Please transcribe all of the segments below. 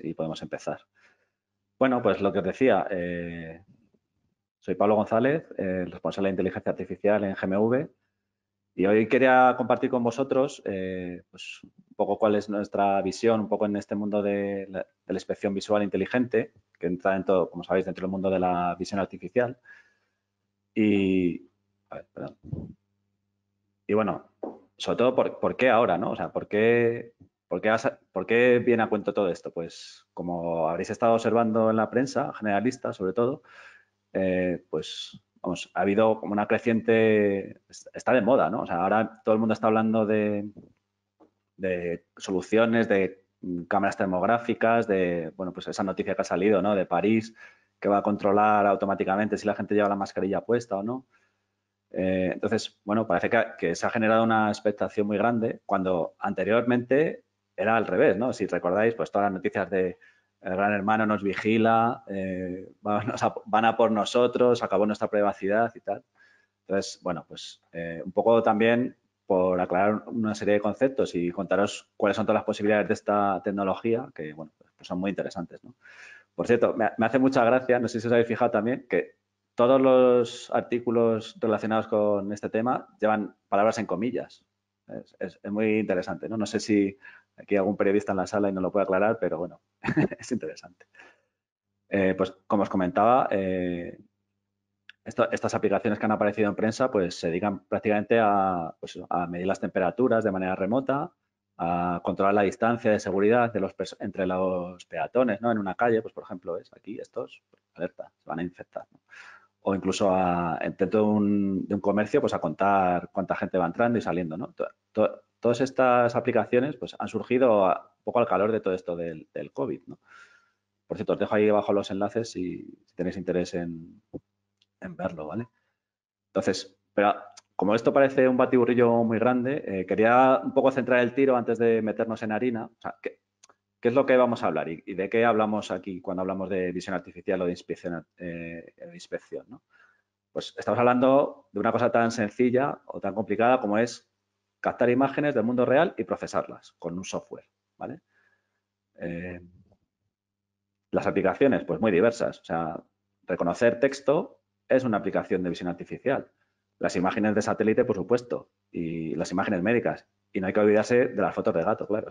y podemos empezar. Bueno, pues lo que os decía, eh, soy Pablo González, responsable de inteligencia artificial en GMV y hoy quería compartir con vosotros eh, pues, un poco cuál es nuestra visión, un poco en este mundo de la, inspección visual inteligente, que entra en todo, como sabéis, dentro del mundo de la visión artificial. Y, bueno, sobre todo por, por, qué ahora, ¿no? O sea, ¿por qué, ¿Por qué, viene a cuento todo esto? Pues como habréis estado observando en la prensa generalista, sobre todo, eh, pues vamos, ha habido como una creciente, está de moda, ¿no? O sea, ahora todo el mundo está hablando de, de soluciones, de mm, cámaras termográficas, de, bueno, pues esa noticia que ha salido, ¿no? De París, que va a controlar automáticamente si la gente lleva la mascarilla puesta o no. Eh, entonces, bueno, parece que, que se ha generado una expectación muy grande cuando anteriormente era al revés, ¿no? Si recordáis, pues todas las noticias de el gran hermano nos vigila, eh, van, a, por nosotros, acabó nuestra privacidad y tal. Entonces, bueno, pues eh, un poco también por aclarar una serie de conceptos y contaros cuáles son todas las posibilidades de esta tecnología, que bueno, pues son muy interesantes. ¿no? Por cierto, me, hace mucha gracia, no sé si os habéis fijado también, que todos los artículos relacionados con este tema llevan palabras en comillas. Es, es muy interesante, ¿no? No sé si Aquí hay algún periodista en la sala y no lo puede aclarar, pero bueno, es interesante. Eh, pues como os comentaba, eh, estas aplicaciones que han aparecido en prensa pues se dedican prácticamente pues a, medir las temperaturas de manera remota, a controlar la distancia de seguridad de los, entre los peatones ¿no? en una calle, pues por ejemplo, es aquí estos, pues, alerta, se van a infectar. O incluso dentro de un, comercio, pues a contar cuánta gente va entrando y saliendo. ¿no? todas estas aplicaciones pues, han surgido un poco al calor de todo esto del, COVID. Por cierto, os dejo ahí abajo los enlaces si, tenéis interés en, verlo, ¿vale? Entonces, pero como esto parece un batiburrillo muy grande, eh, quería un poco centrar el tiro antes de meternos en harina. ¿qué, es lo que vamos a hablar y, de qué hablamos aquí cuando hablamos de visión artificial o de inspección? Eh, pues estamos hablando de una cosa tan sencilla o tan complicada como es captar imágenes del mundo real y procesarlas con un software. ¿vale? Eh, las aplicaciones, pues muy diversas. O sea, reconocer texto es una aplicación de visión artificial. Las imágenes de satélite, por supuesto, y las imágenes médicas. Y no hay que olvidarse de las fotos de gato, claro.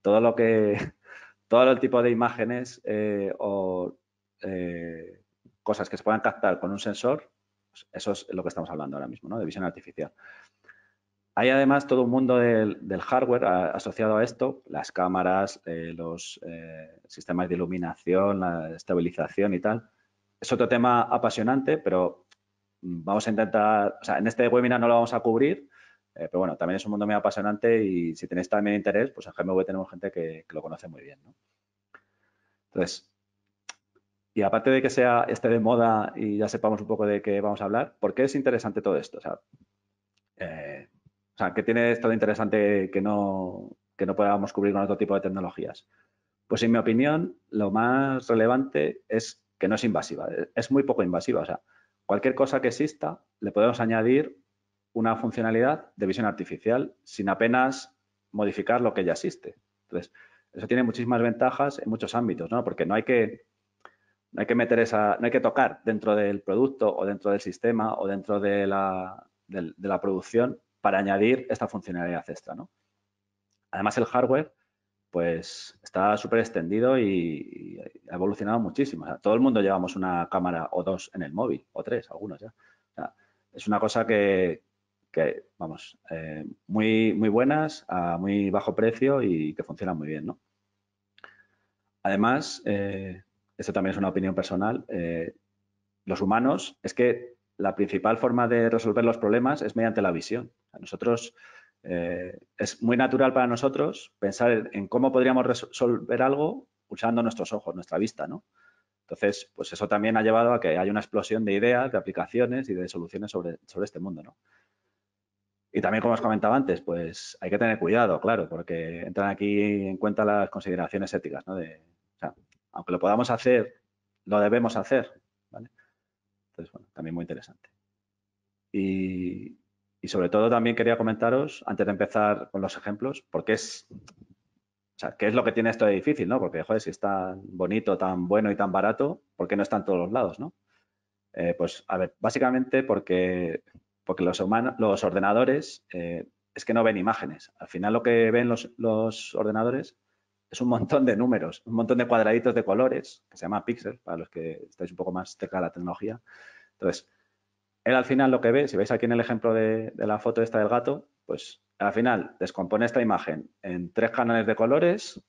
todo lo que, todo el tipo de imágenes eh, o eh, cosas que se puedan captar con un sensor, pues, eso es lo que estamos hablando ahora mismo, ¿no? De visión artificial. Hay además todo un mundo del, hardware asociado a esto, las cámaras, eh, los eh, sistemas de iluminación, la estabilización y tal. Es otro tema apasionante, pero vamos a intentar, o sea, en este webinar no lo vamos a cubrir, eh, pero bueno, también es un mundo muy apasionante y si tenéis también interés, pues en GMV tenemos gente que, lo conoce muy bien. Entonces, y aparte de que sea este de moda y ya sepamos un poco de qué vamos a hablar, ¿por qué es interesante todo esto? O o sea, ¿qué tiene esto de interesante que no, no podamos cubrir con otro tipo de tecnologías? Pues en mi opinión, lo más relevante es que no es invasiva, eh, es muy poco invasiva. O sea, cualquier cosa que exista le podemos añadir una funcionalidad de visión artificial sin apenas modificar lo que ya existe. Entonces, eso tiene muchísimas ventajas en muchos ámbitos, ¿no? Porque no hay que, hay que meter esa, no hay que tocar dentro del producto o dentro del sistema o dentro de la, de la producción para añadir esta funcionalidad extra. ¿no? Además, el hardware pues está súper extendido y, ha evolucionado muchísimo. todo el mundo llevamos una cámara o dos en el móvil, o tres, algunos ya. es una cosa que, vamos, eh, muy, muy buenas, a muy bajo precio y que funciona muy bien, Además, eh, esto también es una opinión personal, eh, los humanos es que la principal forma de resolver los problemas es mediante la visión. A nosotros eh, es muy natural para nosotros pensar en cómo podríamos resolver algo usando nuestros ojos, nuestra vista, ¿no? Entonces, pues eso también ha llevado a que haya una explosión de ideas, de aplicaciones y de soluciones sobre, este mundo, ¿no? Y también, como os comentaba antes, pues hay que tener cuidado, claro, porque entran aquí en cuenta las consideraciones éticas, ¿no? De, o sea, aunque lo podamos hacer, lo debemos hacer, ¿vale? Entonces, bueno, también muy interesante. Y, y sobre todo también quería comentaros, antes de empezar con los ejemplos, porque es, qué es lo que tiene esto de difícil, ¿no? Porque, joder, si es tan bonito, tan bueno y tan barato, ¿por qué no está en todos los lados, no? Eh, pues, a ver, básicamente porque, porque los, humanos, los ordenadores eh, es que no ven imágenes. Al final lo que ven los, los ordenadores es un montón de números, un montón de cuadraditos de colores, que se llama píxel, para los que estáis un poco más cerca de la tecnología. Entonces, él al final lo que ve, si veis aquí en el ejemplo de, la foto esta del gato, pues al final descompone esta imagen en tres canales de colores,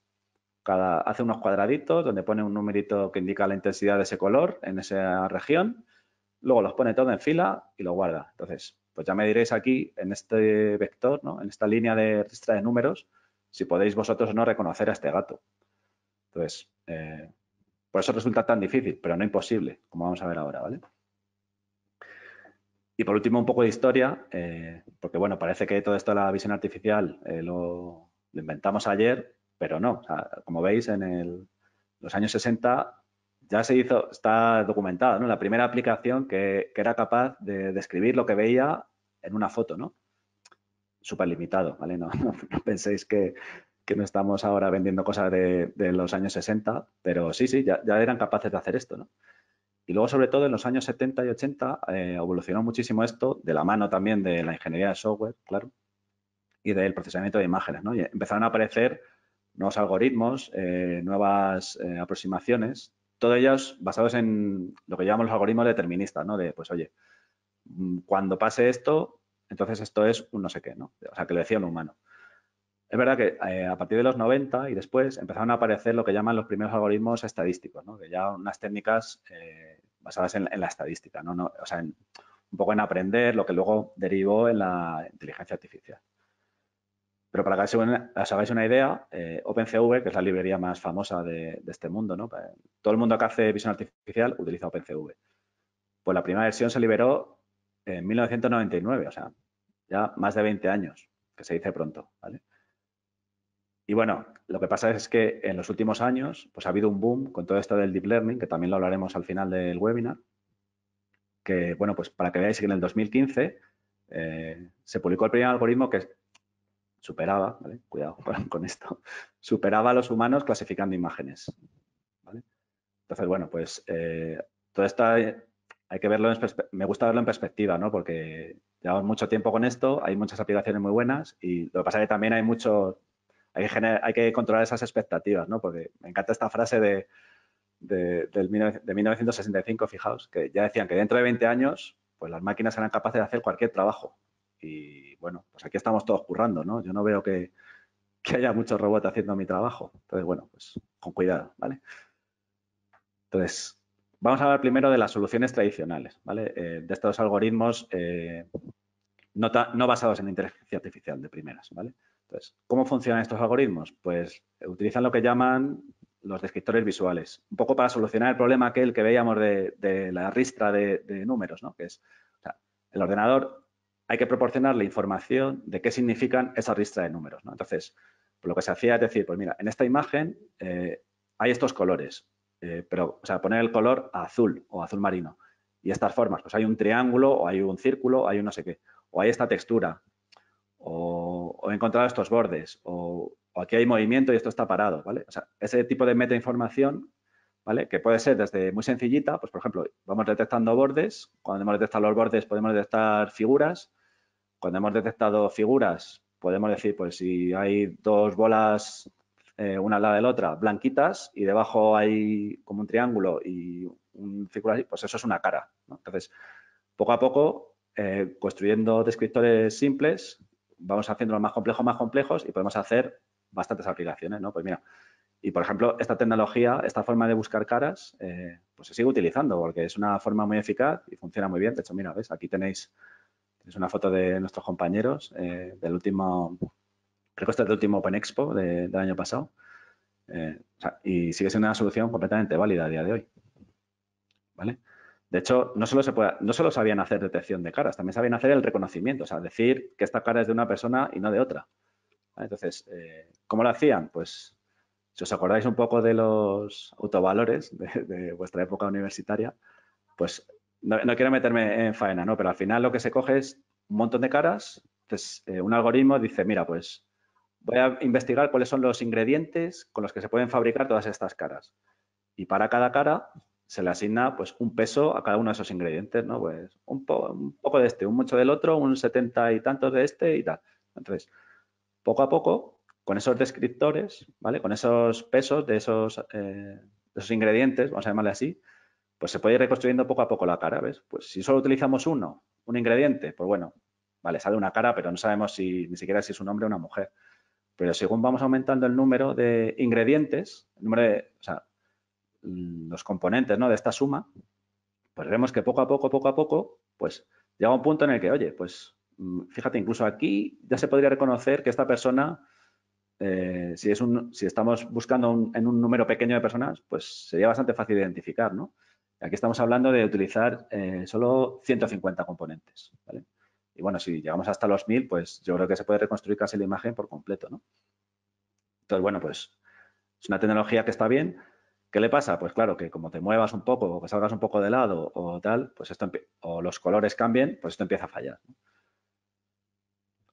cada, hace unos cuadraditos donde pone un numerito que indica la intensidad de ese color en esa región, luego los pone todo en fila y lo guarda. Entonces, pues ya me diréis aquí en este vector, ¿no? en esta línea de registra de números, si podéis vosotros no reconocer a este gato. Entonces, eh, por eso resulta tan difícil, pero no imposible, como vamos a ver ahora, ¿vale? Y por último, un poco de historia, eh, porque bueno, parece que todo esto de la visión artificial eh, lo, inventamos ayer, pero no. como veis, en los años 60 ya se hizo, está documentado, ¿no? La primera aplicación que, era capaz de describir lo que veía en una foto, ¿no? Súper limitado, ¿vale? No, no, penséis que, no estamos ahora vendiendo cosas de, los años 60, pero sí, sí, ya, ya eran capaces de hacer esto, ¿no? Y luego, sobre todo, en los años 70 y 80 eh, evolucionó muchísimo esto, de la mano también de la ingeniería de software, claro, y del procesamiento de imágenes. ¿no? Y empezaron a aparecer nuevos algoritmos, eh, nuevas eh, aproximaciones, todos ellos basados en lo que llamamos los algoritmos deterministas, ¿no? De, pues, oye, mm, cuando pase esto, entonces esto es un no sé qué, ¿no? O sea, que lo decía un humano. Es verdad que eh, a partir de los 90 y después empezaron a aparecer lo que llaman los primeros algoritmos estadísticos, que ya unas técnicas eh, basadas en, la estadística, o sea, un poco en aprender lo que luego derivó en la inteligencia artificial. Pero para que os hagáis una idea, eh, OpenCV, que es la librería más famosa de, este mundo, todo el mundo que hace visión artificial utiliza OpenCV. Pues la primera versión se liberó en 1999, o sea, ya más de 20 años, que se dice pronto. ¿vale? Y bueno, lo que pasa es que en los últimos años pues, ha habido un boom con todo esto del deep learning, que también lo hablaremos al final del webinar, que, bueno, pues para que veáis que en el 2015 eh, se publicó el primer algoritmo que superaba, ¿vale? cuidado con esto, superaba a los humanos clasificando imágenes. Entonces, bueno, pues eh, todo esto hay que verlo en me gusta verlo en perspectiva, ¿no? Porque llevamos mucho tiempo con esto, hay muchas aplicaciones muy buenas y lo que pasa es que también hay muchos hay que, controlar esas expectativas, ¿no? Porque me encanta esta frase de, de, del, 1965, fijaos, que ya decían que dentro de 20 años, pues las máquinas serán capaces de hacer cualquier trabajo. Y bueno, pues aquí estamos todos currando, ¿no? Yo no veo que, haya muchos robots haciendo mi trabajo. Entonces, bueno, pues con cuidado, ¿vale? Entonces, vamos a hablar primero de las soluciones tradicionales, ¿vale? Eh, de estos algoritmos eh, no, no, basados en inteligencia artificial de primeras, ¿vale? ¿cómo funcionan estos algoritmos? Pues eh, utilizan lo que llaman los descriptores visuales, un poco para solucionar el problema aquel que veíamos de, la ristra de, números, ¿no? Que es, el ordenador hay que proporcionarle información de qué significan esa ristra de números, ¿no? Entonces, pues lo que se hacía es decir, pues mira, en esta imagen eh, hay estos colores, eh, pero, o sea, poner el color azul o azul marino. Y estas formas, pues hay un triángulo o hay un círculo, o hay un no sé qué, o hay esta textura, o he encontrado estos bordes o, aquí hay movimiento y esto está parado, ¿vale? ese tipo de información, ¿vale? Que puede ser desde muy sencillita, pues por ejemplo, vamos detectando bordes, cuando hemos detectado los bordes podemos detectar figuras, cuando hemos detectado figuras podemos decir, pues si hay dos bolas eh, una al lado de la otra, blanquitas, y debajo hay como un triángulo y un círculo así, pues eso es una cara. Entonces, poco a poco, eh, construyendo descriptores simples, vamos haciendo más complejo, más complejos y podemos hacer bastantes aplicaciones, ¿no? Pues mira, y por ejemplo, esta tecnología, esta forma de buscar caras, eh, pues se sigue utilizando porque es una forma muy eficaz y funciona muy bien. De hecho, mira, ¿ves? Aquí tenéis, una foto de nuestros compañeros eh, del último, creo que este es del último Open Expo del año pasado. Eh, y sigue siendo una solución completamente válida a día de hoy. ¿Vale? De hecho, no solo, se no sabían hacer detección de caras, también sabían hacer el reconocimiento, o sea, decir que esta cara es de una persona y no de otra. Entonces, eh, ¿cómo lo hacían? Pues, si os acordáis un poco de los autovalores de, vuestra época universitaria, pues no, quiero meterme en faena, ¿no? Pero al final lo que se coge es un montón de caras, entonces pues, eh, un algoritmo dice, mira, pues voy a investigar cuáles son los ingredientes con los que se pueden fabricar todas estas caras. Y para cada cara se le asigna pues un peso a cada uno de esos ingredientes, ¿no? Pues un, un poco de este, un mucho del otro, un setenta y tantos de este y tal. Entonces, poco a poco, con esos descriptores, ¿vale? Con esos pesos de esos, eh, ingredientes, vamos a llamarle así, pues se puede ir reconstruyendo poco a poco la cara, Pues si solo utilizamos uno, un ingrediente, pues bueno, vale, sale una cara, pero no sabemos si ni siquiera si es un hombre o una mujer. Pero según vamos aumentando el número de ingredientes, el número de, Mm, los componentes ¿no? de esta suma, pues vemos que poco a poco, poco a poco, pues llega un punto en el que, oye, pues mm, fíjate, incluso aquí ya se podría reconocer que esta persona, eh, si, es un, si estamos buscando en un número pequeño de personas, pues sería bastante fácil identificar, ¿no? Aquí estamos hablando de utilizar eh, solo 150 componentes, ¿vale? Y bueno, si llegamos hasta los 1000, pues yo creo que se puede reconstruir casi la imagen por completo, ¿no? Entonces, bueno, pues es una tecnología que está bien, ¿Qué le pasa? Pues claro, que como te muevas un poco o que salgas un poco de lado o tal, pues esto o los colores cambien, pues esto empieza a fallar.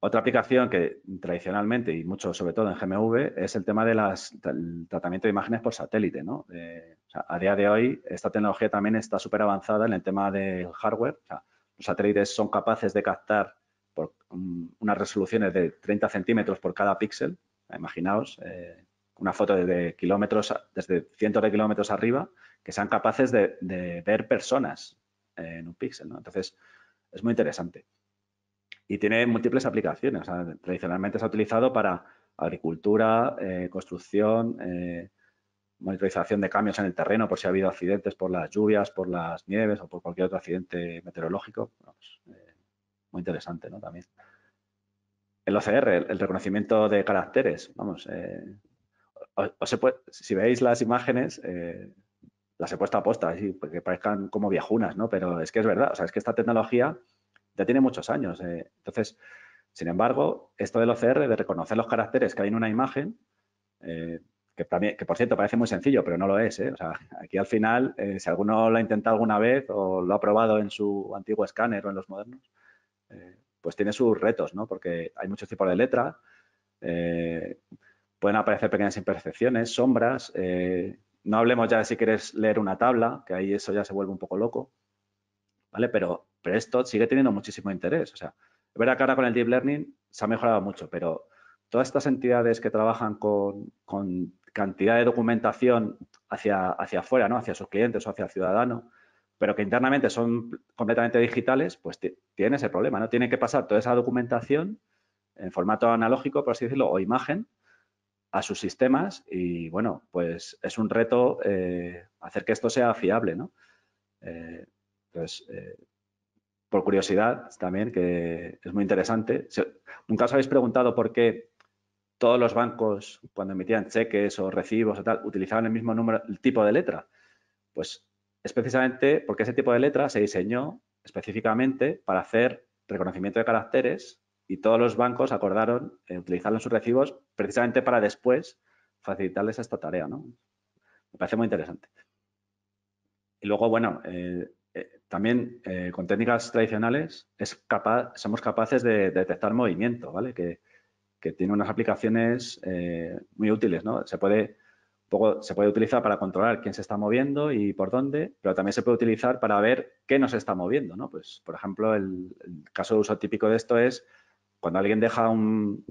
Otra aplicación que tradicionalmente y mucho, sobre todo en GMV, es el tema del tratamiento de imágenes por satélite. ¿no? a día de hoy, esta tecnología también está súper avanzada en el tema del hardware. los satélites son capaces de captar por unas resoluciones de 30 centímetros por cada píxel. Imaginaos, eh, una foto desde kilómetros, desde cientos de kilómetros arriba, que sean capaces de, ver personas en un píxel, Entonces, es muy interesante. Y tiene múltiples aplicaciones. tradicionalmente se ha utilizado para agricultura, eh, construcción, eh, monitorización de cambios en el terreno por si ha habido accidentes por las lluvias, por las nieves o por cualquier otro accidente meteorológico. Pues, eh, muy interesante, ¿no? También. El OCR, el reconocimiento de caracteres, vamos, si veis las imágenes, eh, las he puesto a posta, así, pues, que parezcan como viajunas, ¿no? Pero es que es verdad, o sea, es que esta tecnología ya tiene muchos años. Eh. Entonces, sin embargo, esto del OCR, de reconocer los caracteres que hay en una imagen, eh, que, también, que por cierto parece muy sencillo, pero no lo es. O sea, aquí al final, si alguno lo ha intentado alguna vez o lo ha probado en su antiguo escáner o en los modernos, pues tiene sus retos, ¿no? Porque hay muchos tipos de letra. Pueden aparecer pequeñas imperfecciones, sombras. Eh, no hablemos ya de si quieres leer una tabla, que ahí eso ya se vuelve un poco loco. ¿Vale? Pero, esto sigue teniendo muchísimo interés. O sea, es verdad que ahora con el Deep Learning se ha mejorado mucho, pero todas estas entidades que trabajan con, cantidad de documentación hacia, hacia afuera, ¿no? hacia sus clientes o hacia el ciudadano, pero que internamente son completamente digitales, pues tienen ese problema. ¿no? Tienen que pasar toda esa documentación en formato analógico, por así decirlo, o imagen, a sus sistemas y bueno, pues es un reto eh, hacer que esto sea fiable, ¿no? pues por curiosidad también, que es muy interesante. Si, Nunca os habéis preguntado por qué todos los bancos cuando emitían cheques o recibos o tal utilizaban el mismo número, el tipo de letra. Pues es precisamente porque ese tipo de letra se diseñó específicamente para hacer reconocimiento de caracteres y todos los bancos acordaron utilizar eh, utilizarlo sus recibos precisamente para después facilitarles esta tarea. ¿no? Me parece muy interesante. Y luego, bueno, eh, eh, también con técnicas tradicionales es capaz, somos capaces de, detectar movimiento, ¿vale? Que, tiene unas aplicaciones muy útiles, ¿no? Se puede, poco, se puede utilizar para controlar quién se está moviendo y por dónde, pero también se puede utilizar para ver qué nos está moviendo, ¿no? Pues, por ejemplo, el caso de uso típico de esto es cuando alguien deja un,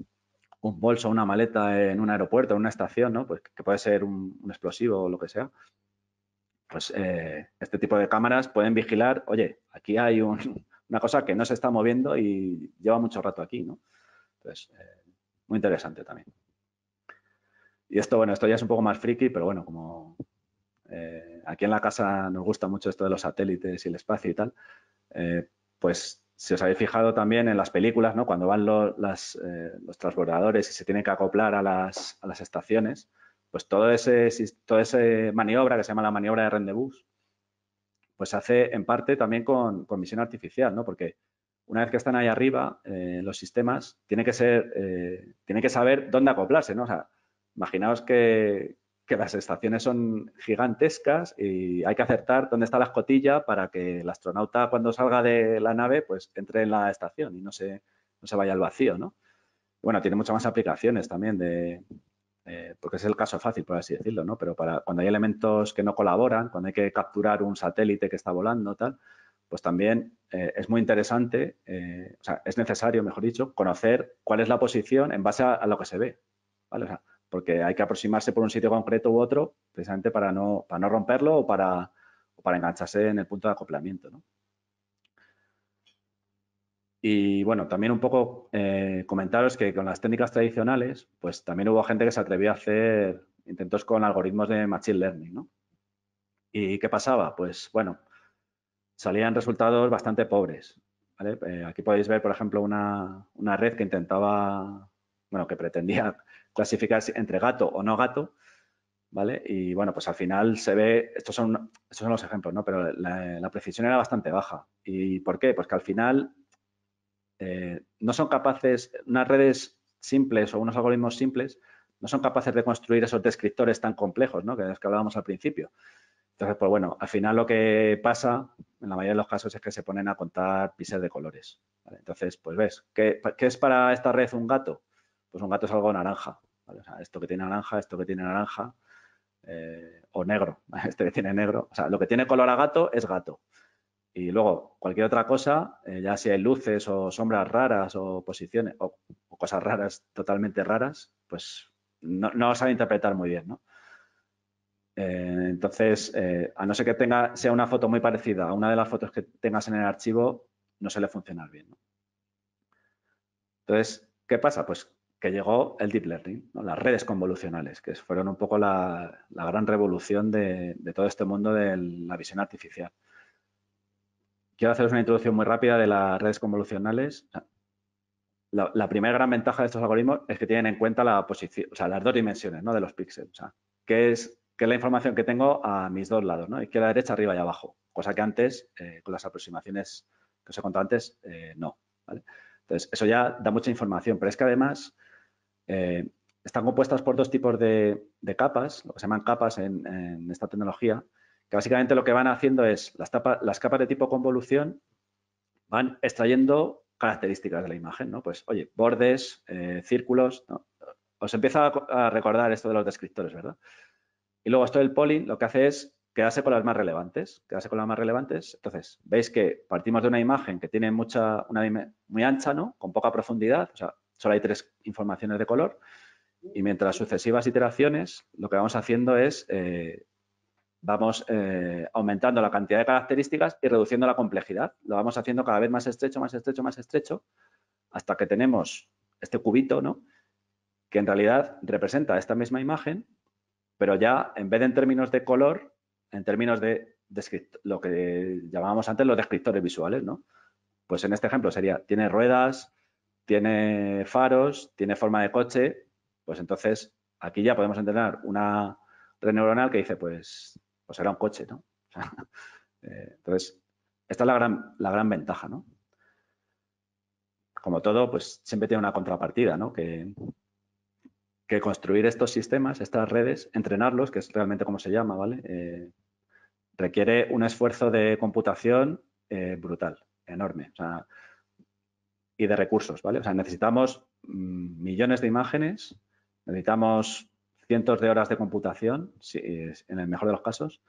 bolso una maleta en un aeropuerto, en una estación, ¿no? Pues que puede ser un, explosivo o lo que sea, pues eh, este tipo de cámaras pueden vigilar, oye, aquí hay una cosa que no se está moviendo y lleva mucho rato aquí, ¿no? Entonces, eh, muy interesante también. Y esto, bueno, esto ya es un poco más friki, pero bueno, como eh, aquí en la casa nos gusta mucho esto de los satélites y el espacio y tal, pues si os habéis fijado también en las películas, ¿no? cuando van eh, los transbordadores y se tienen que acoplar a las, estaciones, pues todo ese, toda esa maniobra que se llama la maniobra de rendezvous, pues se hace en parte también con, con artificial, ¿no? porque una vez que están ahí arriba, eh, los sistemas tiene que, ser, eh, que saber dónde acoplarse. ¿no? O sea, imaginaos que, que las estaciones son gigantescas y hay que acertar dónde está la escotilla para que el astronauta cuando salga de la nave pues entre en la estación y no se, no se vaya al vacío, ¿no? Bueno, tiene muchas más aplicaciones también de... porque es el caso fácil, por así decirlo, ¿no? Pero para cuando hay elementos que no colaboran, cuando hay que capturar un satélite que está volando, tal, pues también eh, es muy interesante, eh, o sea, es necesario, mejor dicho, conocer cuál es la posición en base a, lo que se ve, ¿vale? porque hay que aproximarse por un sitio concreto u otro precisamente para no, para no romperlo o para, para engancharse en el punto de acoplamiento. Y bueno, también un poco eh, comentaros que con las técnicas tradicionales, pues también hubo gente que se atrevió a hacer intentos con algoritmos de machine learning. ¿Y qué pasaba? Pues bueno, salían resultados bastante pobres. Eh, aquí podéis ver, por ejemplo, una, una red que intentaba, bueno, que pretendía clasificar entre gato o no gato, ¿vale? Y bueno, pues al final se ve, estos son, son los ejemplos, ¿no? Pero la, precisión era bastante baja. ¿Y por qué? Pues que al final eh, no son capaces, unas redes simples o unos algoritmos simples, no son capaces de construir esos descriptores tan complejos, ¿no? Que, los que hablábamos al principio. Entonces, pues bueno, al final lo que pasa en la mayoría de los casos es que se ponen a contar píxeles de colores. Entonces, pues ves, ¿qué, ¿qué es para esta red un gato? Pues un gato es algo naranja, esto que tiene naranja, esto que tiene naranja, eh, o negro, este que tiene negro. O sea, lo que tiene color a gato es gato. Y luego, cualquier otra cosa, eh, ya si hay luces o sombras raras o posiciones o, cosas raras, totalmente raras, pues no, no sabe interpretar muy bien, ¿no? Eh, entonces, a no ser que tenga, sea una foto muy parecida a una de las fotos que tengas en el archivo, no suele funcionar bien. Entonces, ¿qué pasa? Pues que llegó el deep learning, las redes convolucionales, que fueron un poco la, gran revolución de, todo este mundo de la visión artificial. Quiero haceros una introducción muy rápida de las redes convolucionales. La, primera gran ventaja de estos algoritmos es que tienen en cuenta la posición, las dos dimensiones ¿no? de los píxeles. que es, la información que tengo a mis dos lados, ¿no? la derecha, arriba y abajo, cosa que antes, eh, con las aproximaciones que os he contado antes, eh, no. Entonces, eso ya da mucha información, pero es que además eh, están compuestas por dos tipos de, capas, lo que se llaman capas en, esta tecnología, que básicamente lo que van haciendo es, las, capas de tipo convolución van extrayendo características de la imagen, ¿no? Pues, oye, bordes, eh, círculos, ¿no? Os empieza a, recordar esto de los descriptores, ¿verdad? Y luego esto del polling lo que hace es quedarse con las más relevantes, quedarse con las más relevantes. Entonces, veis que partimos de una imagen que tiene mucha, una muy ancha, ¿no? Con poca profundidad, o sea, solo hay tres informaciones de color y mientras sucesivas iteraciones lo que vamos haciendo es eh, vamos eh, aumentando la cantidad de características y reduciendo la complejidad. Lo vamos haciendo cada vez más estrecho, más estrecho, más estrecho, hasta que tenemos este cubito, ¿no? Que en realidad representa esta misma imagen, pero ya en vez de en términos de color, en términos de, lo que llamábamos antes los descriptores visuales, ¿no? Pues en este ejemplo sería, tiene ruedas, tiene faros, tiene forma de coche, pues entonces aquí ya podemos entrenar una red neuronal que dice, pues, pues será un coche, ¿no? Eh, entonces, esta es la gran, la gran ventaja, ¿no? Como todo, pues siempre tiene una contrapartida, ¿no? Que, construir estos sistemas, estas redes, entrenarlos, que es realmente como se llama, ¿vale? Eh, requiere un esfuerzo de computación eh, brutal, enorme. O sea, y de recursos, ¿vale? O sea, necesitamos mm, millones de imágenes, necesitamos cientos de horas de computación, en el mejor de los casos,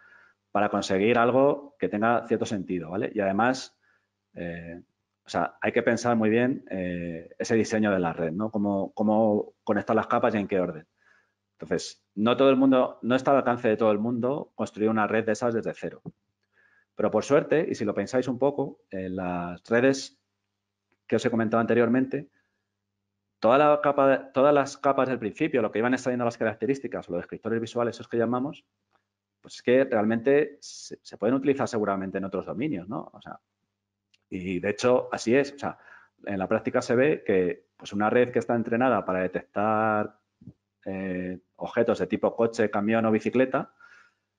para conseguir algo que tenga cierto sentido, ¿vale? Y además, eh, o sea, hay que pensar muy bien eh, ese diseño de la red, ¿no? Cómo, cómo conectar las capas y en qué orden. Entonces, no todo el mundo, no está al alcance de todo el mundo construir una red de esas desde cero. Pero por suerte, y si lo pensáis un poco, eh, las redes que os he comentado anteriormente, todas las capas del principio, lo que iban extrayendo las características, los descriptores visuales, esos que llamamos, pues es que realmente se, pueden utilizar seguramente en otros dominios, ¿no? O sea, y de hecho así es. O sea, en la práctica se ve que pues una red que está entrenada para detectar eh, objetos de tipo coche, camión o bicicleta,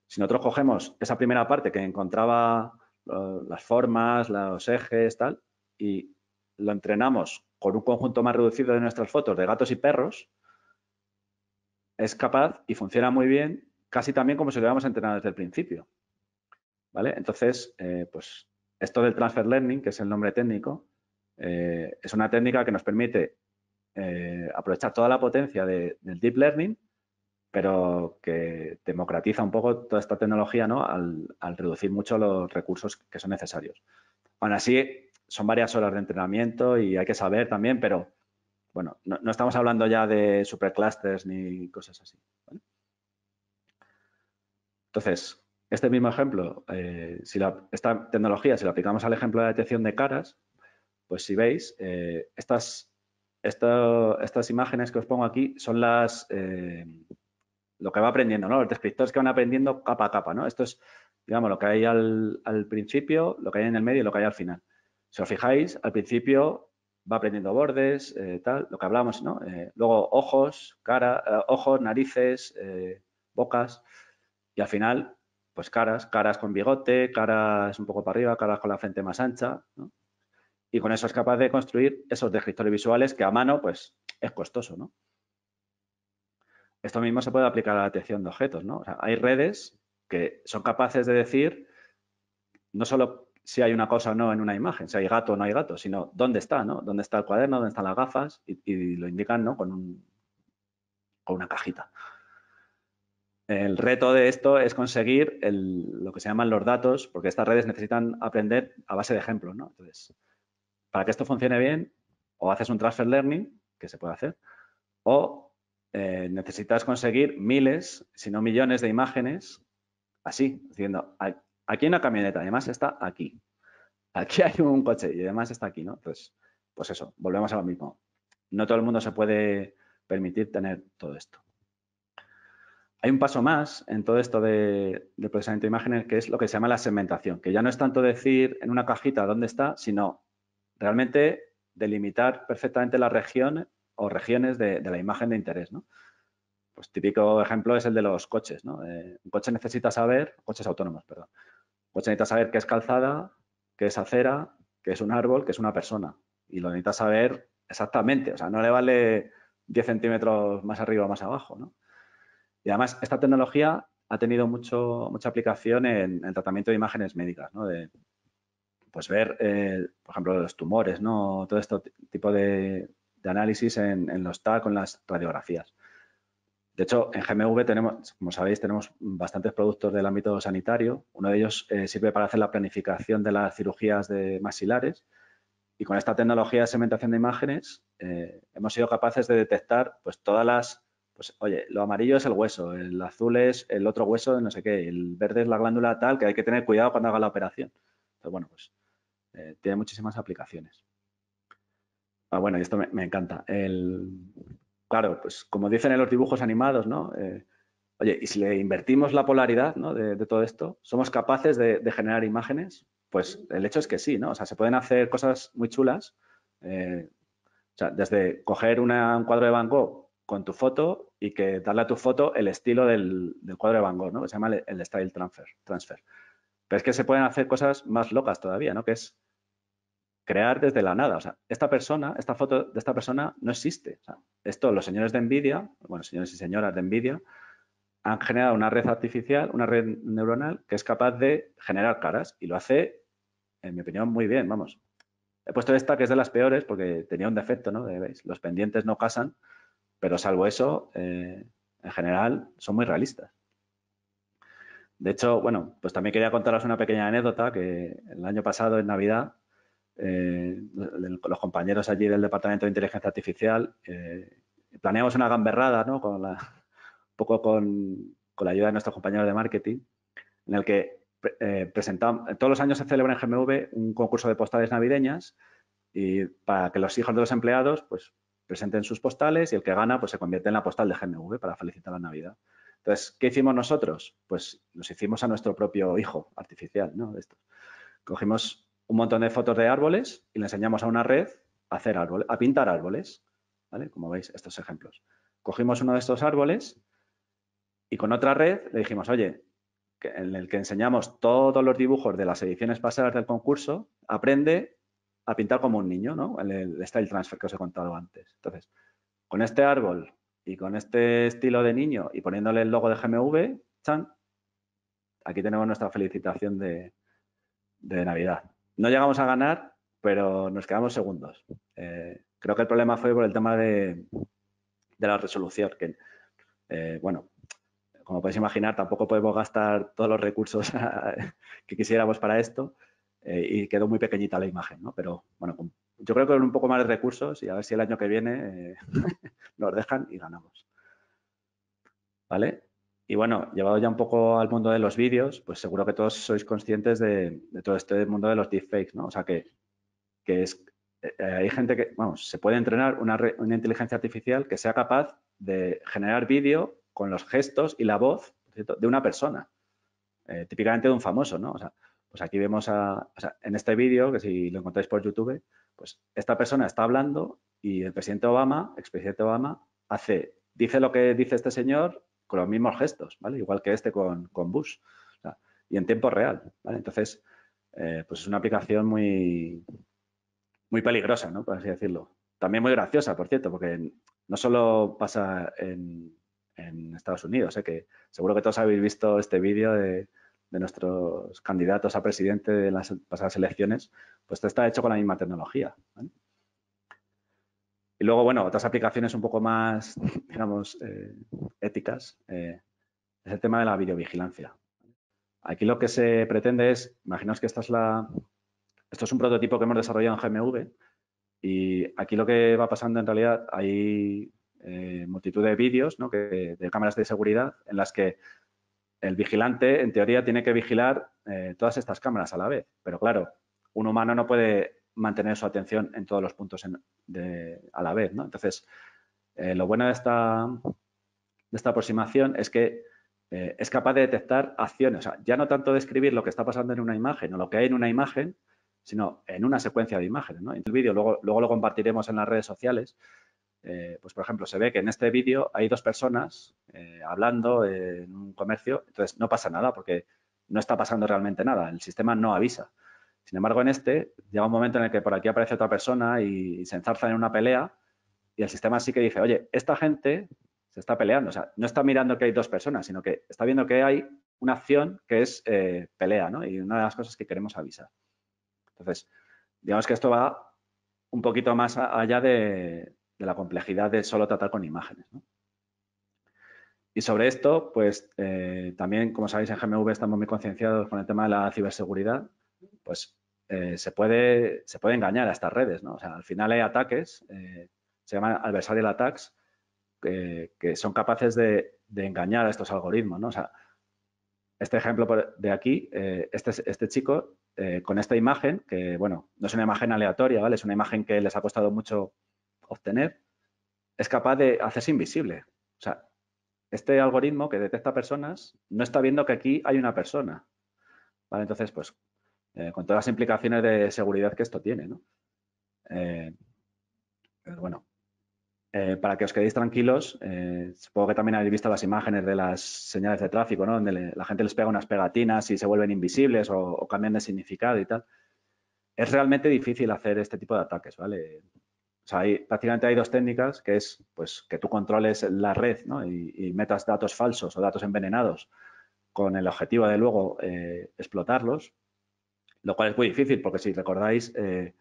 si nosotros cogemos esa primera parte que encontraba eh, las formas, los ejes, tal, y lo entrenamos con un conjunto más reducido de nuestras fotos de gatos y perros, es capaz y funciona muy bien, casi también como si lo hubiéramos entrenado desde el principio. ¿Vale? Entonces, eh, pues esto del transfer learning, que es el nombre técnico, eh, es una técnica que nos permite eh, aprovechar toda la potencia del deep learning, pero que democratiza un poco toda esta tecnología ¿no? al, al reducir mucho los recursos que son necesarios. Aún así, son varias horas de entrenamiento y hay que saber también, pero bueno, no, estamos hablando ya de superclusters ni cosas así. Entonces, este mismo ejemplo, eh, si esta tecnología, si la aplicamos al ejemplo de detección de caras, pues si veis, eh, estas, estas imágenes que os pongo aquí son las eh, lo que va aprendiendo, ¿no? Los descriptores que van aprendiendo capa a capa, ¿no? Esto es, digamos, lo que hay al, al principio, lo que hay en el medio y lo que hay al final. Si os fijáis, al principio va aprendiendo bordes, eh, tal, lo que hablamos, ¿no? Eh, luego ojos, cara, eh, ojos, narices, bocas y al final, pues caras, caras con bigote, caras un poco para arriba, caras con la frente más ancha, ¿no? Y con eso es capaz de construir esos descriptores visuales que a mano, pues, es costoso, ¿no? Esto mismo se puede aplicar a la detección de objetos, ¿no? O sea, hay redes que son capaces de decir no solo si hay una cosa o no en una imagen, si hay gato o no hay gato, sino dónde está, ¿no? Dónde está el cuaderno, dónde están las gafas y, lo indican, ¿no? Con, un, una cajita. El reto de esto es conseguir lo que se llaman los datos, porque estas redes necesitan aprender a base de ejemplos, ¿no? Entonces, para que esto funcione bien, o haces un transfer learning, que se puede hacer, o eh, necesitas conseguir miles, si no millones de imágenes, así, diciendo, Aquí hay una camioneta, además está aquí. Aquí hay un coche y además está aquí, ¿no? Entonces, pues eso, volvemos a lo mismo. No todo el mundo se puede permitir tener todo esto. Hay un paso más en todo esto de, procesamiento de imágenes que es lo que se llama la segmentación, que ya no es tanto decir en una cajita dónde está, sino realmente delimitar perfectamente la región o regiones de, la imagen de interés. Pues típico ejemplo es el de los coches. ¿no? Eh, un coche necesita saber, coches autónomos, perdón, pues necesitas saber qué es calzada, qué es acera, qué es un árbol, qué es una persona. Y lo necesitas saber exactamente. O sea, no le vale 10 centímetros más arriba o más abajo. ¿no? Y además, esta tecnología ha tenido mucho, mucha aplicación en, el tratamiento de imágenes médicas, ¿no? De, pues ver, eh, por ejemplo, los tumores, ¿no? Todo este tipo de, análisis en, en, los TAC con las radiografías. De hecho, en GMV tenemos, como sabéis, tenemos bastantes productos del ámbito sanitario. Uno de ellos eh, sirve para hacer la planificación de las cirugías de maxilares. Y con esta tecnología de segmentación de imágenes eh, hemos sido capaces de detectar pues, todas las... Pues, oye, lo amarillo es el hueso, el azul es el otro hueso, no sé qué, el verde es la glándula tal, que hay que tener cuidado cuando haga la operación. bueno, pues eh, tiene muchísimas aplicaciones. Ah, bueno, y esto me, me encanta. El, claro, pues como dicen en los dibujos animados, ¿no? Eh, oye, y si le invertimos la polaridad ¿no? de, todo esto, ¿somos capaces de, generar imágenes? Pues el hecho es que sí, ¿no? O sea, se pueden hacer cosas muy chulas, eh, o sea, desde coger un cuadro de Van Gogh con tu foto y que darle a tu foto el estilo del, cuadro de Van Gogh, ¿no? Que se llama el, el, style transfer, transfer. Pero es que se pueden hacer cosas más locas todavía, ¿no? Que es crear desde la nada. O sea, esta persona, esta foto de esta persona no existe. esto, los señores de NVIDIA, bueno, señores y señoras de NVIDIA, han generado una red artificial, una red neuronal que es capaz de generar caras y lo hace, en mi opinión, muy bien, vamos. He puesto esta que es de las peores porque tenía un defecto, ¿no? De, Los pendientes no casan, pero salvo eso, eh, en general, son muy realistas. De hecho, bueno, pues también quería contaros una pequeña anécdota que el año pasado, en Navidad, eh, los compañeros allí del Departamento de Inteligencia Artificial, eh, planeamos una gamberrada, ¿no? un poco con, la ayuda de nuestros compañeros de marketing, en el que eh, presentamos, todos los años se celebra en GMV un concurso de postales navideñas y para que los hijos de los empleados, pues, presenten sus postales y el que gana, pues, se convierte en la postal de GMV para felicitar la Navidad. Entonces, ¿qué hicimos nosotros? Pues, nos hicimos a nuestro propio hijo artificial, ¿no? Cogimos un montón de fotos de árboles y le enseñamos a una red a, hacer árboles, a pintar árboles, ¿vale? Como veis, estos ejemplos. Cogimos uno de estos árboles y con otra red le dijimos, oye, en el que enseñamos todos los dibujos de las ediciones pasadas del concurso, aprende a pintar como un niño, ¿no? El, el style transfer que os he contado antes. Entonces, con este árbol y con este estilo de niño y poniéndole el logo de GMV, chan, aquí tenemos nuestra felicitación de Navidad. No llegamos a ganar, pero nos quedamos segundos. Eh, creo que el problema fue por el tema de, la resolución, que, eh, bueno, como podéis imaginar, tampoco podemos gastar todos los recursos que quisiéramos para esto eh, y quedó muy pequeñita la imagen, ¿no? Pero, bueno, yo creo que con un poco más de recursos y a ver si el año que viene nos dejan y ganamos. ¿Vale? Y bueno, llevado ya un poco al mundo de los vídeos, pues seguro que todos sois conscientes de, todo este mundo de los deepfakes, ¿no? O sea, que, es, eh, hay gente que, vamos, se puede entrenar una, inteligencia artificial que sea capaz de generar vídeo con los gestos y la voz de una persona, eh, típicamente de un famoso, ¿no? O sea, pues aquí vemos o sea, en este vídeo, que si lo encontráis por YouTube, pues esta persona está hablando y el presidente Obama, expresidente Obama, hace, dice lo que dice este señor con los mismos gestos, ¿vale? Igual que este con, con Bus. y en tiempo real, ¿vale? Entonces, eh, pues es una aplicación muy, muy peligrosa, ¿no? Por así decirlo. También muy graciosa, por cierto, porque no solo pasa en, Estados Unidos, ¿eh? que seguro que todos habéis visto este vídeo de, nuestros candidatos a presidente de las pasadas elecciones, pues está hecho con la misma tecnología. ¿vale? Y luego, bueno, otras aplicaciones un poco más, digamos, eh, éticas, eh, es el tema de la videovigilancia. Aquí lo que se pretende es, imaginaos que esta es la, esto es un prototipo que hemos desarrollado en GMV y aquí lo que va pasando en realidad, hay eh, multitud de vídeos de cámaras de seguridad en las que el vigilante, en teoría, tiene que vigilar todas estas cámaras a la vez. Pero claro, un humano no puede mantener su atención en todos los puntos a la vez. ¿no? Entonces, eh, lo bueno de esta, de esta aproximación es que eh, es capaz de detectar acciones, o sea, ya no tanto describir lo que está pasando en una imagen o lo que hay en una imagen, sino en una secuencia de imágenes. ¿no? En el vídeo luego, luego lo compartiremos en las redes sociales. Eh, pues por ejemplo, se ve que en este vídeo hay dos personas hablando en un comercio, entonces no pasa nada porque no está pasando realmente nada, el sistema no avisa. Sin embargo, en este llega un momento en el que por aquí aparece otra persona y, se enzarza en una pelea y el sistema sí que dice, oye, esta gente se está peleando, o sea, no está mirando que hay dos personas, sino que está viendo que hay una acción que es eh, pelea, ¿no? Y una de las cosas que queremos avisar. Entonces, digamos que esto va un poquito más allá de, la complejidad de solo tratar con imágenes, Y sobre esto, pues eh, también, como sabéis, en GMV estamos muy concienciados con el tema de la ciberseguridad pues eh, se, puede, se puede engañar a estas redes, ¿no? O sea, al final hay ataques, eh, se llaman adversarial attacks, que son capaces de, engañar a estos algoritmos, ¿no? O sea, este ejemplo de aquí, eh, este, este chico, con esta imagen, que, bueno, no es una imagen aleatoria, ¿vale? Es una imagen que les ha costado mucho obtener, es capaz de hacerse invisible. O sea, este algoritmo que detecta personas no está viendo que aquí hay una persona. Vale, entonces, pues eh, con todas las implicaciones de seguridad que esto tiene. ¿no? Eh, pero bueno, eh, para que os quedéis tranquilos, supongo que también habéis visto las imágenes de las señales de tráfico, ¿no? donde la gente les pega unas pegatinas y se vuelven invisibles o, cambian de significado y tal. Es realmente difícil hacer este tipo de ataques, ¿vale? O sea, hay, prácticamente hay dos técnicas, que es pues, que tú controles la red y, metas datos falsos o datos envenenados con el objetivo de luego explotarlos lo cual es muy difícil porque si recordáis, eh,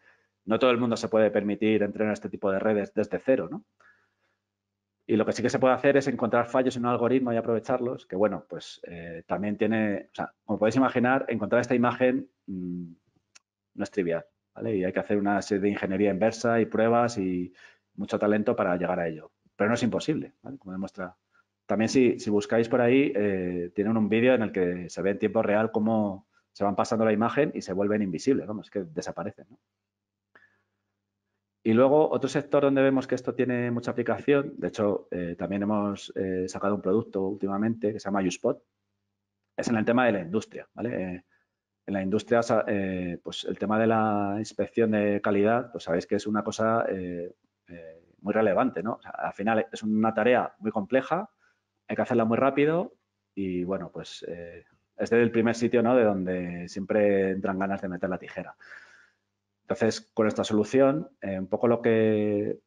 no todo el mundo se puede permitir entrenar este tipo de redes desde cero, ¿no? Y lo que sí que se puede hacer es encontrar fallos en un algoritmo y aprovecharlos, que bueno, pues eh, también tiene, o sea, como podéis imaginar, encontrar esta imagen mm, no es trivial, ¿vale? Y hay que hacer una serie de ingeniería inversa y pruebas y mucho talento para llegar a ello. Pero no es imposible, ¿vale? Como demuestra. También si, buscáis por ahí, eh, tienen un vídeo en el que se ve en tiempo real cómo, se van pasando la imagen y se vuelven invisibles, vamos, es que desaparecen. Y luego otro sector donde vemos que esto tiene mucha aplicación, de hecho eh, también hemos eh, sacado un producto últimamente que se llama spot es en el tema de la industria. ¿vale? Eh, en la industria, pues el tema de la inspección de calidad, pues sabéis que es una cosa muy relevante. ¿no? al final es una tarea muy compleja, hay que hacerla muy rápido y bueno, pues este es el primer sitio ¿no? de donde siempre entran ganas de meter la tijera. Entonces, con esta solución, eh, un poco lo que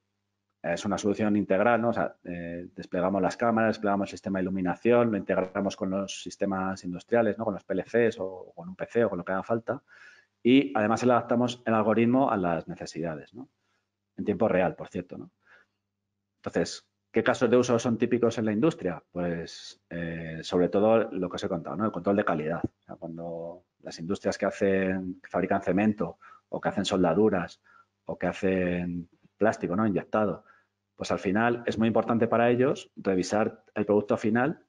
es una solución integral, ¿no? Eh, desplegamos las cámaras, desplegamos el sistema de iluminación, lo integramos con los sistemas industriales, ¿no? con los PLCs o, con un PC o con lo que haga falta, y además le adaptamos el algoritmo a las necesidades, ¿no? en tiempo real, por cierto. ¿no? Entonces, ¿Qué casos de uso son típicos en la industria? Pues eh, sobre todo lo que os he contado, el control de calidad. cuando las industrias que hacen, fabrican cemento o que hacen soldaduras o que hacen plástico ¿no? inyectado, pues al final es muy importante para ellos revisar el producto final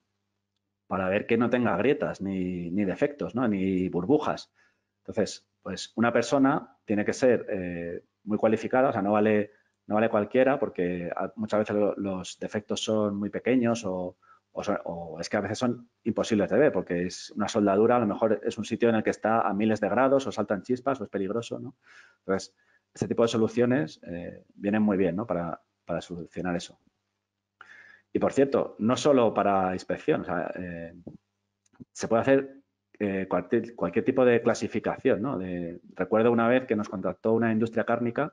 para ver que no tenga grietas ni, defectos, ni burbujas. Entonces, pues una persona tiene que ser eh, muy cualificada, o sea, no vale no vale cualquiera porque ah, muchas veces los defectos son muy pequeños o, es que a veces son imposibles de ver porque es una soldadura, a lo mejor es un sitio en el que está a miles de grados o saltan chispas o es peligroso. ¿no? Entonces, este tipo de soluciones eh, vienen muy bien ¿no? para, solucionar eso. Y por cierto, no solo para inspección, eh, se puede hacer eh, cualquier, cualquier, tipo de clasificación. ¿no? recuerdo una vez que nos contactó una industria cárnica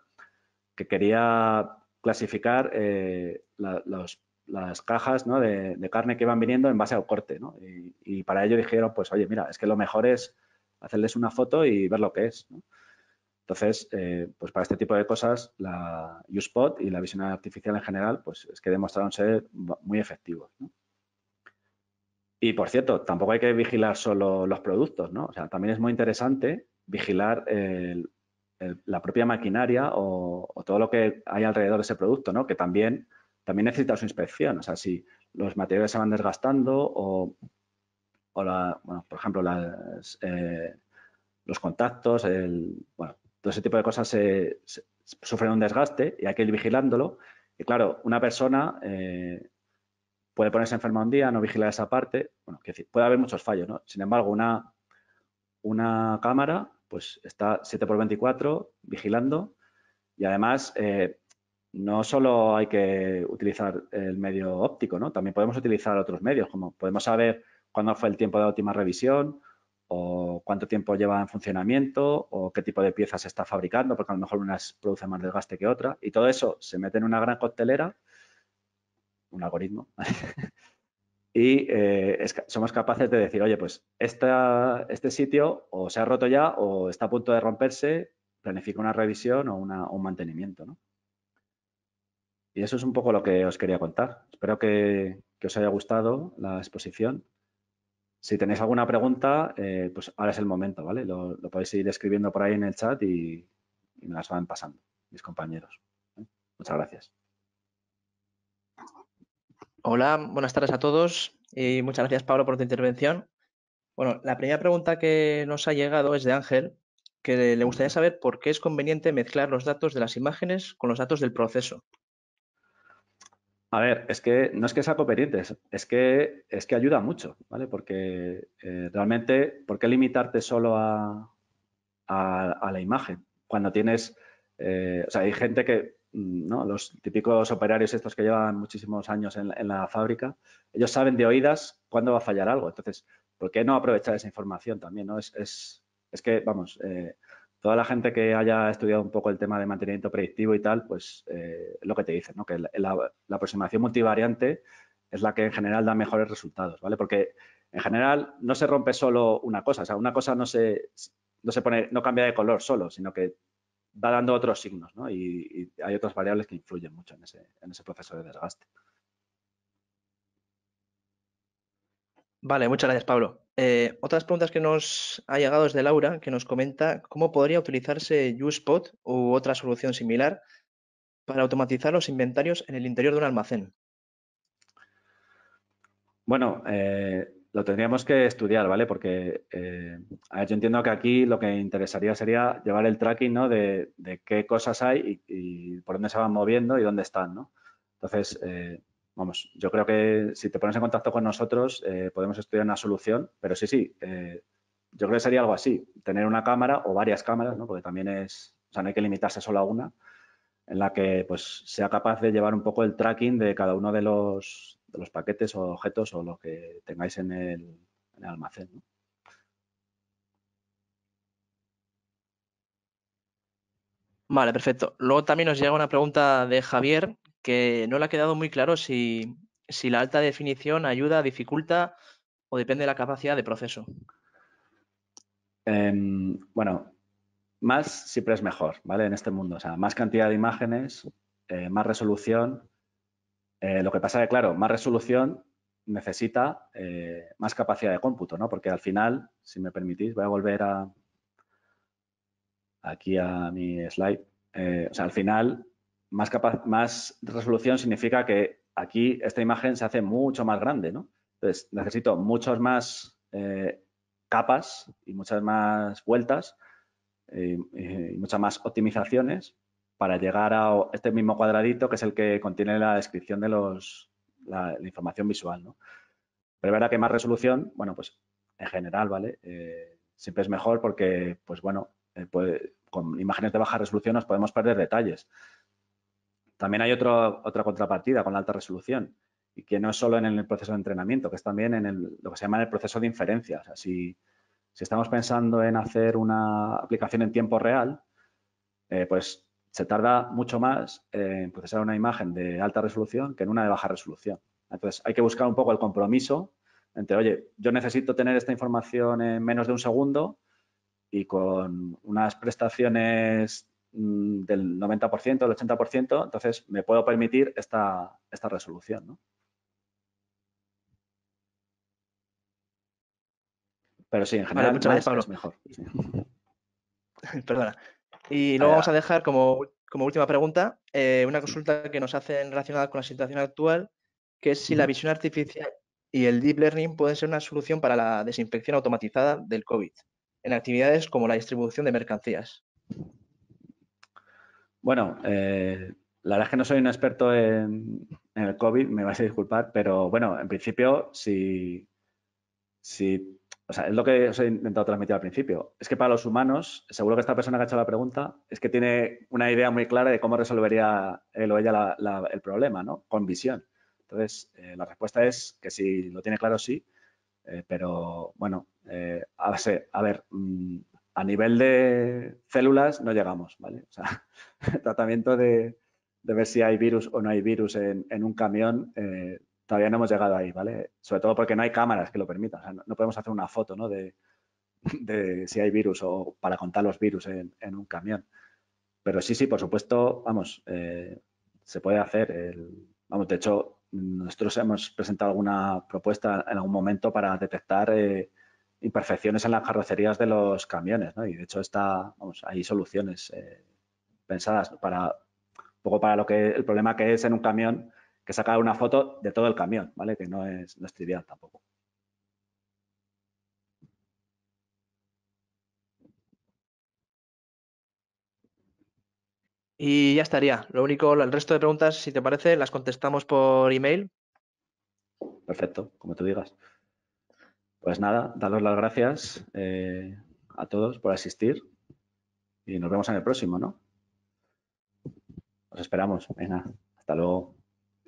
que quería clasificar eh, las cajas de, carne que iban viniendo en base al corte. Y, para ello dijeron, pues oye, mira, es que lo mejor es hacerles una foto y ver lo que es. Entonces, eh, pues para este tipo de cosas, la U-Spot y la visión artificial en general, pues es que demostraron ser muy efectivos. Y por cierto, tampoco hay que vigilar solo los productos, ¿no? O sea, también es muy interesante vigilar el, la propia maquinaria o, todo lo que hay alrededor de ese producto, ¿no? que también, también necesita su inspección. O sea, si los materiales se van desgastando o, por ejemplo, eh, los contactos, bueno, todo ese tipo de cosas sufren un desgaste y hay que ir vigilándolo. Y claro, una persona eh, puede ponerse enferma un día, no vigilar esa parte. Bueno, puede haber muchos fallos, ¿no? Sin embargo, una, una cámara pues está 7 por 24 vigilando y además eh, no solo hay que utilizar el medio óptico, ¿no? También podemos utilizar otros medios, como podemos saber cuándo fue el tiempo de última revisión o cuánto tiempo lleva en funcionamiento o qué tipo de piezas se está fabricando, porque a lo mejor unas producen más desgaste que otra. Y todo eso se mete en una gran coctelera, un algoritmo, y eh, somos capaces de decir, oye, pues esta, este sitio o se ha roto ya o está a punto de romperse, planifica una revisión o un mantenimiento. ¿no? Y eso es un poco lo que os quería contar. Espero que, os haya gustado la exposición. Si tenéis alguna pregunta, eh, pues ahora es el momento, ¿vale? Lo, podéis ir escribiendo por ahí en el chat y, me las van pasando mis compañeros. Muchas gracias. Hola, buenas tardes a todos y muchas gracias Pablo por tu intervención. Bueno, la primera pregunta que nos ha llegado es de Ángel, que le gustaría saber por qué es conveniente mezclar los datos de las imágenes con los datos del proceso. A ver, es que no es que sea conveniente, es que, es que ayuda mucho, ¿vale? Porque eh, realmente, ¿por qué limitarte solo a, la imagen? Cuando tienes, eh, o sea, hay gente que Mm, ¿no? los típicos operarios estos que llevan muchísimos años en, la fábrica, ellos saben de oídas cuándo va a fallar algo. Entonces, ¿por qué no aprovechar esa información también? ¿no? Es, es, que, vamos, eh, toda la gente que haya estudiado un poco el tema de mantenimiento predictivo y tal, pues eh, lo que te dicen, ¿no? que la, aproximación multivariante es la que en general da mejores resultados, ¿vale? Porque en general no se rompe solo una cosa, o sea, una cosa no se, no se pone, no cambia de color solo, sino que va dando otros signos, ¿no? Y, hay otras variables que influyen mucho en ese, proceso de desgaste. Vale, muchas gracias, Pablo. Eh, otras preguntas que nos ha llegado es de Laura, que nos comenta cómo podría utilizarse USpot u otra solución similar para automatizar los inventarios en el interior de un almacén. Bueno, eh, lo tendríamos que estudiar, ¿vale? Porque eh, yo entiendo que aquí lo que interesaría sería llevar el tracking, ¿no? De, qué cosas hay y, por dónde se van moviendo y dónde están, ¿no? Entonces, eh, vamos, yo creo que si te pones en contacto con nosotros eh, podemos estudiar una solución, pero sí, sí, yo creo que sería algo así, tener una cámara o varias cámaras, ¿no? Porque también es, o sea, no hay que limitarse solo a una, en la que pues sea capaz de llevar un poco el tracking de cada uno de los, los paquetes o objetos o lo que tengáis en el, almacén. Vale, perfecto. Luego también nos llega una pregunta de Javier que no le ha quedado muy claro si, la alta definición ayuda, dificulta o depende de la capacidad de proceso. Em, bueno, más siempre es mejor, ¿vale? En este mundo, o sea, más cantidad de imágenes, eh, más resolución, eh, lo que pasa es que, claro, más resolución necesita eh, más capacidad de cómputo, ¿no? Porque al final, si me permitís, voy a volver a aquí a mi slide. Eh, o sea, al final, más, resolución significa que aquí esta imagen se hace mucho más grande, ¿no? Entonces, necesito muchas más capas y muchas más vueltas y, muchas más optimizaciones para llegar a este mismo cuadradito que es el que contiene la descripción de los, la, información visual. ¿no? Pero verá verdad que más resolución, bueno, pues en general, ¿vale? Eh, siempre es mejor porque, pues bueno, eh, con imágenes de baja resolución nos podemos perder detalles. También hay otro, otra contrapartida con la alta resolución y que no es solo en el proceso de entrenamiento, que es también en lo que se llama el proceso de inferencia. O si, estamos pensando en hacer una aplicación en tiempo real, eh, pues se tarda mucho más en procesar una imagen de alta resolución que en una de baja resolución. Entonces, hay que buscar un poco el compromiso entre, oye, yo necesito tener esta información en menos de un segundo y con unas prestaciones mm, del 90%, del 80%, entonces me puedo permitir esta, esta resolución. Pero sí, en general es mejor. Perdona. Y luego vamos a dejar como, última pregunta eh, una consulta que nos hacen relacionada con la situación actual, que es si la visión artificial y el deep learning pueden ser una solución para la desinfección automatizada del COVID en actividades como la distribución de mercancías. Bueno, eh, la verdad es que no soy un experto en, el COVID, me vais a disculpar, pero bueno, en principio, si, si o sea, es lo que os he intentado transmitir al principio. Es que para los humanos, seguro que esta persona que ha hecho la pregunta es que tiene una idea muy clara de cómo resolvería él o ella el problema, ¿no? Con visión. Entonces, eh, la respuesta es que si lo tiene claro, sí. Eh, pero, bueno, eh, a, a ver, mm, a nivel de células no llegamos, ¿vale? O sea, tratamiento de, ver si hay virus o no hay virus en, en un camión todavía no hemos llegado ahí, ¿vale? Sobre todo porque no hay cámaras que lo permitan. no, podemos hacer una foto, ¿no? De, si hay virus o para contar los virus en, un camión. Pero sí, sí, por supuesto, vamos, eh, se puede hacer. vamos, de hecho, nosotros hemos presentado alguna propuesta en algún momento para detectar eh, imperfecciones en las carrocerías de los camiones, ¿no? Y de hecho está, vamos, hay soluciones eh, pensadas para poco para lo que el problema que es en un camión que sacar una foto de todo el camión, ¿vale? Que no es, no trivial tampoco. Y ya estaría. Lo único, el resto de preguntas, si te parece, las contestamos por email. Perfecto, como tú digas. Pues nada, daros las gracias eh, a todos por asistir y nos vemos en el próximo, ¿no? Os esperamos. hasta luego.